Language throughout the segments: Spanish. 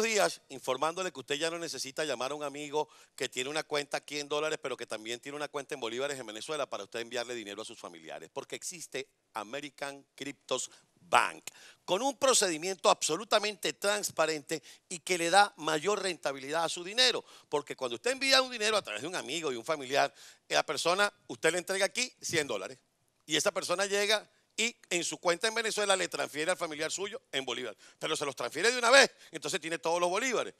días informándole que usted ya no necesita llamar a un amigo que tiene una cuenta aquí en dólares, pero que también tiene una cuenta en bolívares en Venezuela para usted enviarle dinero a sus familiares, porque existe American Cryptos Bank, con un procedimiento absolutamente transparente y que le da mayor rentabilidad a su dinero, porque cuando usted envía un dinero a través de un amigo y un familiar, eh, la persona, usted le entrega aquí 100 dólares y esa persona llega y en su cuenta en Venezuela le transfiere al familiar suyo en Bolívar. Pero se los transfiere de una vez, entonces tiene todos los bolívares.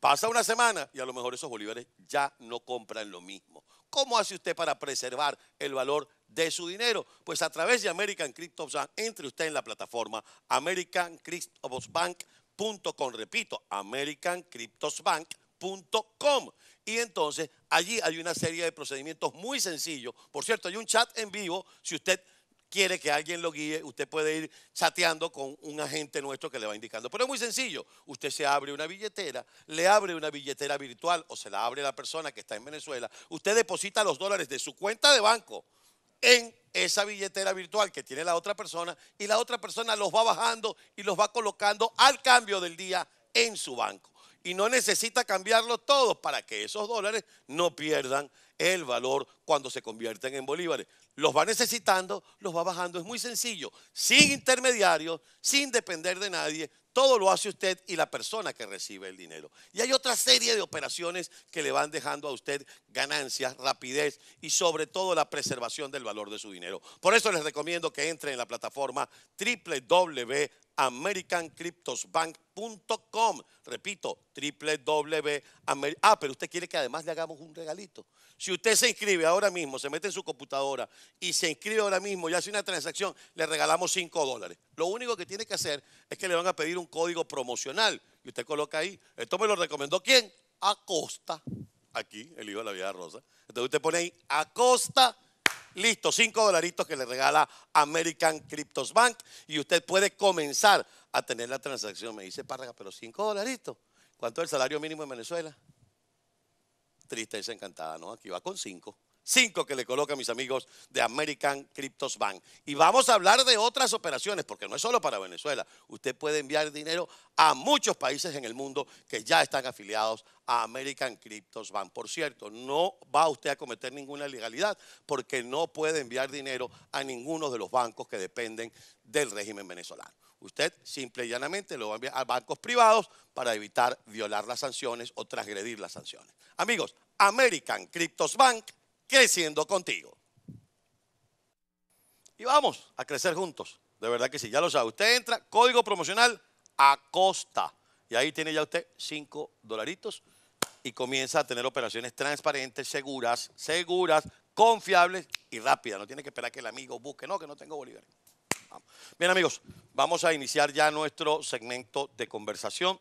Pasa una semana y a lo mejor esos bolívares ya no compran lo mismo. ¿Cómo hace usted para preservar el valor de su dinero? Pues a través de American Crypto Bank, entre usted en la plataforma americancryptobank.com, repito, americancryptobank.com. Y entonces allí hay una serie de procedimientos muy sencillos. Por cierto, hay un chat en vivo si usted quiere que alguien lo guíe, usted puede ir chateando con un agente nuestro que le va indicando. Pero es muy sencillo, usted se abre una billetera, le abre una billetera virtual o se la abre la persona que está en Venezuela, usted deposita los dólares de su cuenta de banco en esa billetera virtual que tiene la otra persona y la otra persona los va bajando y los va colocando al cambio del día en su banco. Y no necesita cambiarlos todos para que esos dólares no pierdan el valor cuando se convierten en bolívares los va necesitando, los va bajando. Es muy sencillo, sin intermediarios, sin depender de nadie, todo lo hace usted y la persona que recibe el dinero. Y hay otra serie de operaciones que le van dejando a usted ganancias, rapidez y sobre todo la preservación del valor de su dinero. Por eso les recomiendo que entren en la plataforma www.americancryptosbank.com. Repito, www. Ah, pero usted quiere que además le hagamos un regalito. Si usted se inscribe ahora mismo, se mete en su computadora y se inscribe ahora mismo y hace una transacción, le regalamos 5 dólares. Lo único que tiene que hacer es que le van a pedir un código promocional. Y usted coloca ahí, esto me lo recomendó quién? Acosta. Aquí, el hijo de la vida rosa. Entonces usted pone ahí, Acosta. Listo, cinco dolaritos que le regala American Cryptos Bank y usted puede comenzar a tener la transacción. Me dice Párraga, pero cinco dolaritos. ¿Cuánto es el salario mínimo en Venezuela? Tristeza encantada, ¿no? Aquí va con cinco cinco que le a mis amigos de American Cryptos Bank. Y vamos a hablar de otras operaciones, porque no es solo para Venezuela. Usted puede enviar dinero a muchos países en el mundo que ya están afiliados a American Cryptos Bank. Por cierto, no va usted a cometer ninguna ilegalidad porque no puede enviar dinero a ninguno de los bancos que dependen del régimen venezolano. Usted simple y llanamente lo va a enviar a bancos privados para evitar violar las sanciones o transgredir las sanciones. Amigos, American Cryptos Bank creciendo contigo. Y vamos a crecer juntos. De verdad que sí, ya lo sabe. Usted entra, código promocional a costa. Y ahí tiene ya usted 5 dolaritos y comienza a tener operaciones transparentes, seguras, seguras, confiables y rápidas. No tiene que esperar que el amigo busque, no, que no tengo Bolívar Bien amigos, vamos a iniciar ya nuestro segmento de conversación.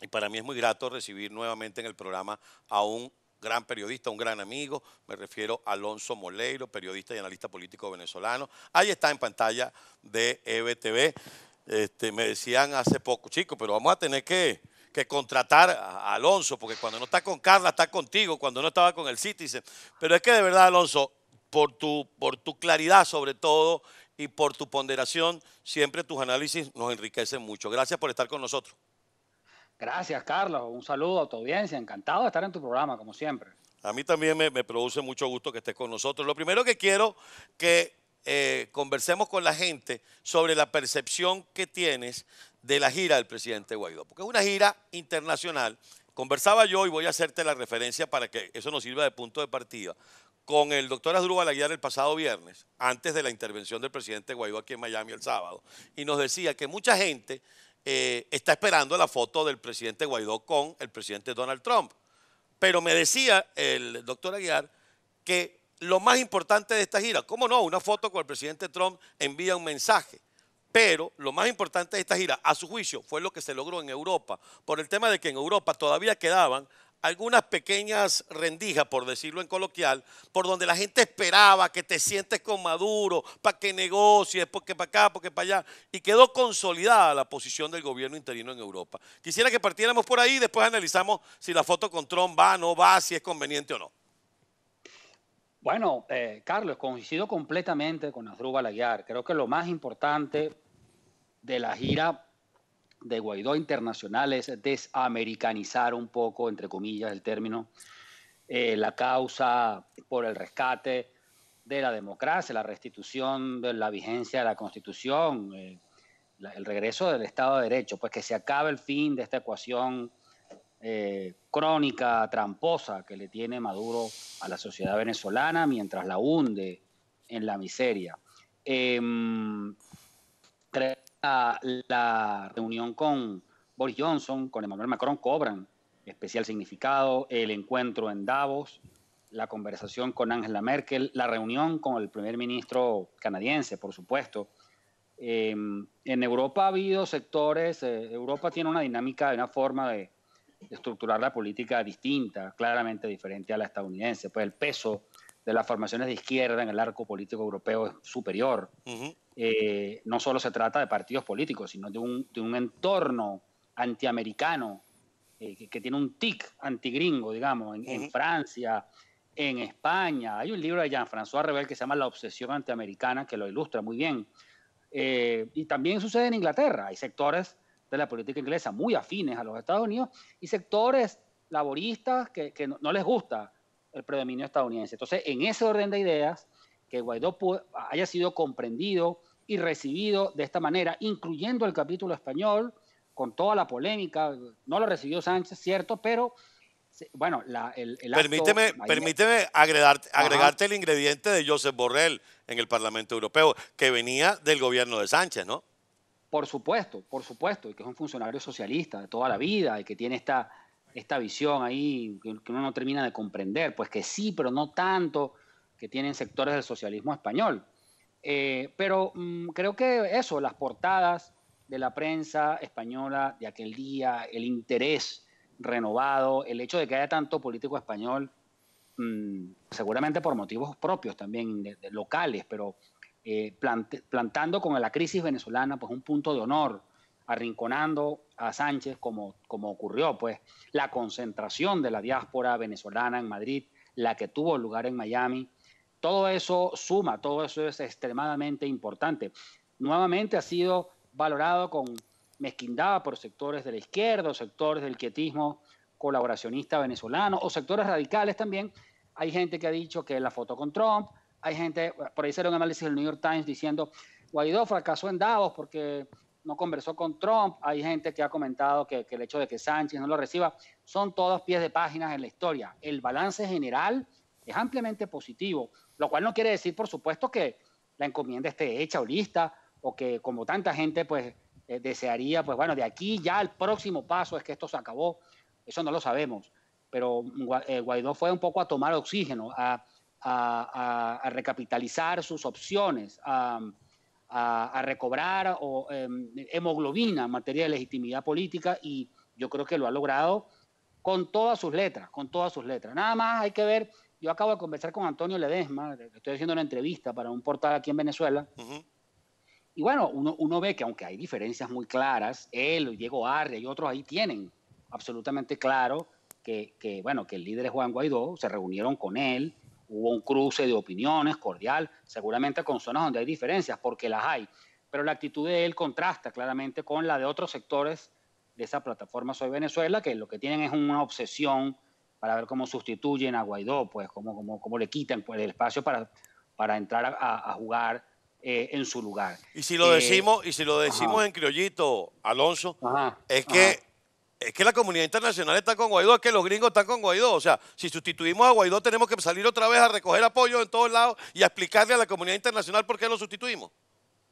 Y para mí es muy grato recibir nuevamente en el programa a un gran periodista, un gran amigo, me refiero a Alonso Moleiro, periodista y analista político venezolano. Ahí está en pantalla de EBTV. Este, me decían hace poco, chicos, pero vamos a tener que, que contratar a Alonso, porque cuando no está con Carla, está contigo, cuando no estaba con el Citizen. Pero es que de verdad, Alonso, por tu, por tu claridad sobre todo y por tu ponderación, siempre tus análisis nos enriquecen mucho. Gracias por estar con nosotros. Gracias, Carlos. Un saludo a tu audiencia. Encantado de estar en tu programa, como siempre. A mí también me, produce mucho gusto que estés con nosotros. Lo primero que quiero que eh, conversemos con la gente sobre la percepción que tienes de la gira del presidente Guaidó, porque es una gira internacional. Conversaba yo y voy a hacerte la referencia para que eso nos sirva de punto de partida con el doctor Asdrúbal Aguilar el pasado viernes, antes de la intervención del presidente Guaidó aquí en Miami el sábado, y nos decía que mucha gente eh, está esperando la foto del presidente Guaidó con el presidente Donald Trump. Pero me decía el doctor Aguiar que lo más importante de esta gira, cómo no, una foto con el presidente Trump envía un mensaje. Pero lo más importante de esta gira, a su juicio, fue lo que se logró en Europa, por el tema de que en Europa todavía quedaban algunas pequeñas rendijas, por decirlo en coloquial, por donde la gente esperaba que te sientes con Maduro, para que negocies, porque para acá, porque para allá, y quedó consolidada la posición del gobierno interino en Europa. Quisiera que partiéramos por ahí y después analizamos si la foto con Trump va, no va, si es conveniente o no. Bueno, eh, Carlos, coincido completamente con Asdrúbal Aguiar. Creo que lo más importante de la gira de Guaidó internacional es desamericanizar un poco, entre comillas, el término, eh, la causa por el rescate de la democracia, la restitución de la vigencia de la Constitución, eh, el regreso del Estado de Derecho, pues que se acabe el fin de esta ecuación eh, crónica, tramposa que le tiene Maduro a la sociedad venezolana mientras la hunde en la miseria. Em, la, reunión con Boris Johnson, con Emmanuel Macron, cobran especial significado, el encuentro en Davos, la conversación con Angela Merkel, la reunión con el primer ministro canadiense, por supuesto. Em, en Europa ha habido sectores, eh, Europa tiene una dinámica, una forma de, de estructurar la política distinta, claramente diferente a la estadounidense. Pues el peso de las formaciones de izquierda en el arco político europeo superior. Eh, no solo se trata de partidos políticos, sino de un, entorno antiamericano eh, que, tiene un tic antigringo, digamos, en, Francia, en España. Hay un libro de Jean-François Rebel que se llama La obsesión antiamericana, que lo ilustra muy bien. Eh, y también sucede en Inglaterra. Hay sectores de la política inglesa muy afines a los Estados Unidos y sectores laboristas que, no, no les gusta el predominio estadounidense. Entonces, en ese orden de ideas, que Guaidó haya sido comprendido y recibido de esta manera, incluyendo el capítulo español, con toda la polémica, no lo recibió Sánchez, cierto, pero bueno, la, el, permíteme, agregarte, agregarte el ingrediente de Joseph Borrell en el Parlamento Europeo, que venía del gobierno de Sánchez, ¿no? Por supuesto, por supuesto, y que es un funcionario socialista de toda la vida y que tiene esta, esta visión ahí que, uno no termina de comprender, pues que sí, pero no tanto, que tienen sectores del socialismo español. Eh, pero mm, creo que eso, las portadas de la prensa española de aquel día, el interés renovado, el hecho de que haya tanto político español, mm, seguramente por motivos propios también, locales, pero eh, plantando con la crisis venezolana pues un punto de honor, arrinconando a Sánchez como, como ocurrió, pues la concentración de la diáspora venezolana en Madrid, la que tuvo lugar en Miami, todo eso suma, todo eso es extremadamente importante. Nuevamente ha sido valorado con mezquindad por sectores de la izquierda, sectores del quietismo colaboracionista venezolano o sectores radicales también. Hay gente que ha dicho que la foto con Trump, hay gente, por ahí un análisis del New York Times diciendo Guaidó fracasó en Davos porque no conversó con Trump. Hay gente que ha comentado que, el hecho de que Sánchez no lo reciba son todos pies de páginas en la historia. El balance general es ampliamente positivo, lo cual no quiere decir, por supuesto, que la encomienda esté hecha o lista o que como tanta gente pues eh, desearía, pues bueno, de aquí ya el próximo paso es que esto se acabó. Eso no lo sabemos. Pero eh, Guaidó fue un poco a tomar oxígeno, a, a recapitalizar sus opciones, a a, recobrar o, em, hemoglobina en materia de legitimidad política y yo creo que lo ha logrado con todas sus letras, con todas sus letras. Nada más hay que ver, yo acabo de conversar con Antonio Ledesma, estoy haciendo una entrevista para un portal aquí en Venezuela, y bueno, uno, ve que aunque hay diferencias muy claras, él, Diego Arria y otros ahí tienen absolutamente claro que, bueno, que el líder Juan Guaidó, se reunieron con él, hubo un cruce de opiniones cordial, seguramente con zonas donde hay diferencias, porque las hay, pero la actitud de él contrasta claramente con la de otros sectores de esa plataforma Soy Venezuela, que lo que tienen es una obsesión para ver cómo sustituyen a Guaidó, pues cómo, cómo, cómo le quitan pues, el espacio para, para entrar a, jugar eh, en su lugar. Y si lo decimos, eh, y si lo decimos en criollito, Alonso, es que es que la comunidad internacional está con Guaidó, es que los gringos están con Guaidó. O sea, si sustituimos a Guaidó tenemos que salir otra vez a recoger apoyo en todos lados y a explicarle a la comunidad internacional por qué lo sustituimos.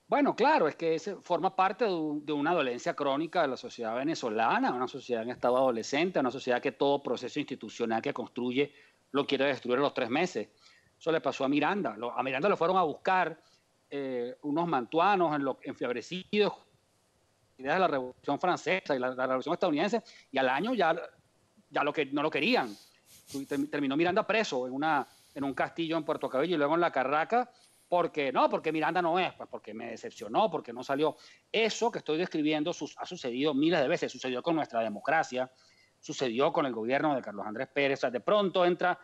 Bueno, claro, es que eso forma parte de, una dolencia crónica de la sociedad venezolana, una sociedad en estado adolescente, una sociedad que todo proceso institucional que construye lo quiere destruir en los tres meses. Eso le pasó a Miranda. a Miranda lo fueron a buscar eh, unos mantuanos en ideas de la Revolución Francesa y la, Revolución Estadounidense, y al año ya, ya lo que, no lo querían. Terminó Miranda preso en, una, en un castillo en Puerto Cabello y luego en La Carraca, porque no, porque Miranda no es, pues porque me decepcionó, porque no salió. Eso que estoy describiendo ha sucedido miles de veces, sucedió con nuestra democracia, sucedió con el gobierno de Carlos Andrés Pérez, de pronto entra,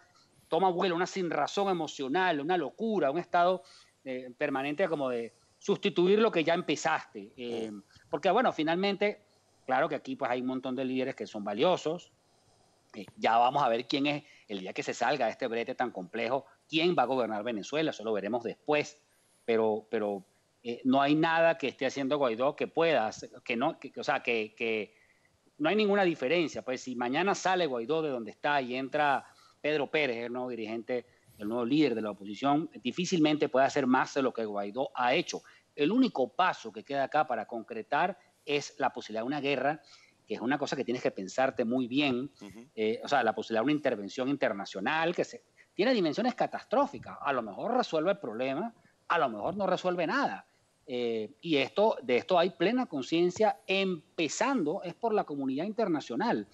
toma vuelo una sin razón emocional, una locura, un estado eh, permanente como de, sustituir lo que ya empezaste. Eh, porque bueno, finalmente, claro que aquí pues hay un montón de líderes que son valiosos. Eh, ya vamos a ver quién es, el día que se salga de este brete tan complejo, quién va a gobernar Venezuela, eso lo veremos después. Pero, pero eh, no hay nada que esté haciendo Guaidó que pueda, que no, o sea, que, que no hay ninguna diferencia. Pues si mañana sale Guaidó de donde está y entra Pedro Pérez, el nuevo dirigente el nuevo líder de la oposición, difícilmente puede hacer más de lo que Guaidó ha hecho. El único paso que queda acá para concretar es la posibilidad de una guerra, que es una cosa que tienes que pensarte muy bien, eh, o sea, la posibilidad de una intervención internacional que tiene dimensiones catastróficas. A lo mejor resuelve el problema, a lo mejor no resuelve nada. Eh, y esto, de esto hay plena conciencia, empezando es por la comunidad internacional.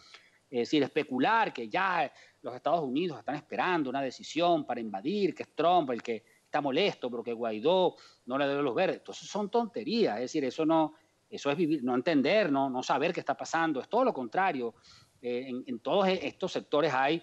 Es decir, especular que ya los Estados Unidos están esperando una decisión para invadir, que es Trump el que está molesto porque Guaidó no le debe los verdes. Entonces son tonterías, es decir, eso no, eso es vivir, no entender, no, no saber qué está pasando, es todo lo contrario. Eh, en, en todos e-, estos sectores hay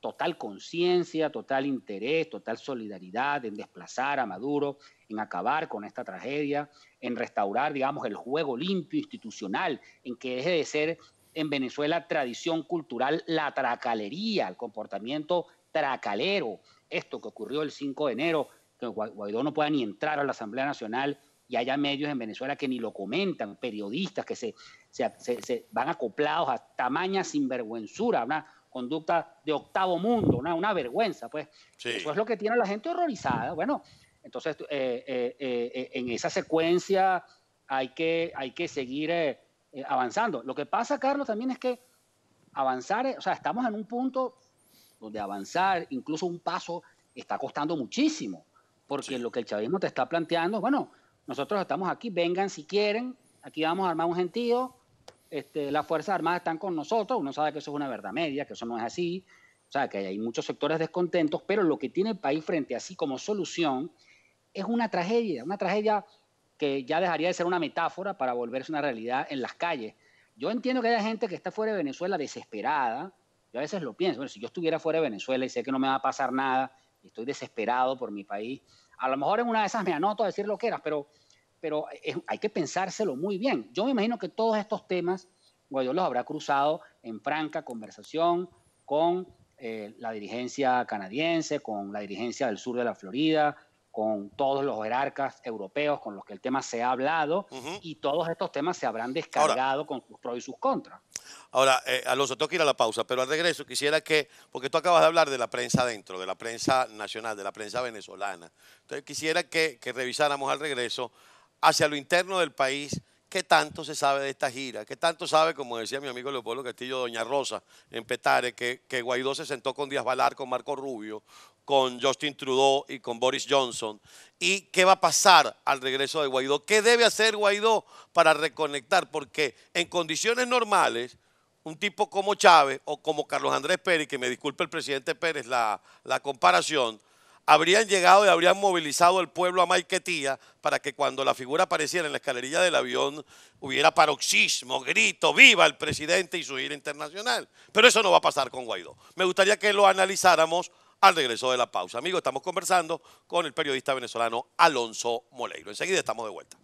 total conciencia, total interés, total solidaridad en desplazar a Maduro, en acabar con esta tragedia, en restaurar, digamos, el juego limpio institucional, en que deje de ser en Venezuela tradición cultural la tracalería, el comportamiento tracalero. Esto que ocurrió el 5 de enero, que Guaidó no pueda ni entrar a la Asamblea Nacional y haya medios en Venezuela que ni lo comentan, periodistas que se, se, van acoplados a tamaña sinvergüenzura, una conducta de octavo mundo, una, una vergüenza, pues. Eso es lo que tiene a la gente horrorizada. Bueno, entonces eh, eh, eh, en esa secuencia hay que, hay que seguir eh, avanzando. Lo que pasa, Carlos, también es que avanzar, eh, o sea, estamos en un punto donde avanzar, incluso un paso, está costando muchísimo, porque lo que el chavismo te está planteando, bueno, nosotros estamos aquí, vengan si quieren, aquí vamos a armar un gentío, este, las Fuerzas Armadas están con nosotros, uno sabe que eso es una verdad media, que eso no es así, o sea, que hay muchos sectores descontentos, pero lo que tiene el país frente a sí como solución es una tragedia, una tragedia que ya dejaría de ser una metáfora para volverse una realidad en las calles. Yo entiendo que haya gente que está fuera de Venezuela desesperada. Yo a veces lo pienso, bueno, si yo estuviera fuera de Venezuela y sé que no me va a pasar nada, estoy desesperado por mi país, a lo mejor en una de esas me anoto a decir lo que era, pero, pero hay que pensárselo muy bien. Yo me imagino que todos estos temas, Guaidó los habrá cruzado en franca conversación con eh, la dirigencia canadiense, con la dirigencia del sur de la Florida, con todos los jerarcas europeos con los que el tema se ha hablado y todos estos temas se habrán descargado con sus pros y sus contras. Ahora, a eh, Alonso, tengo que ir a la pausa, pero al regreso quisiera que, porque tú acabas de hablar de la prensa dentro, de la prensa nacional, de la prensa venezolana, entonces quisiera que, que revisáramos al regreso hacia lo interno del país ¿qué tanto se sabe de esta gira? ¿Qué tanto sabe, como decía mi amigo Leopoldo Castillo, Doña Rosa, en Petare, que, que Guaidó se sentó con Díaz Balar, con Marco Rubio, con Justin Trudeau y con Boris Johnson? ¿Y qué va a pasar al regreso de Guaidó? ¿Qué debe hacer Guaidó para reconectar? Porque en condiciones normales, un tipo como Chávez o como Carlos Andrés Pérez, que me disculpe el presidente Pérez la, la comparación, habrían llegado y habrían movilizado el pueblo a Maiquetía para que cuando la figura apareciera en la escalerilla del avión hubiera paroxismo, grito, viva el presidente y su ira internacional. Pero eso no va a pasar con Guaidó. Me gustaría que lo analizáramos al regreso de la pausa. Amigos, estamos conversando con el periodista venezolano Alonso Moleiro. Enseguida estamos de vuelta.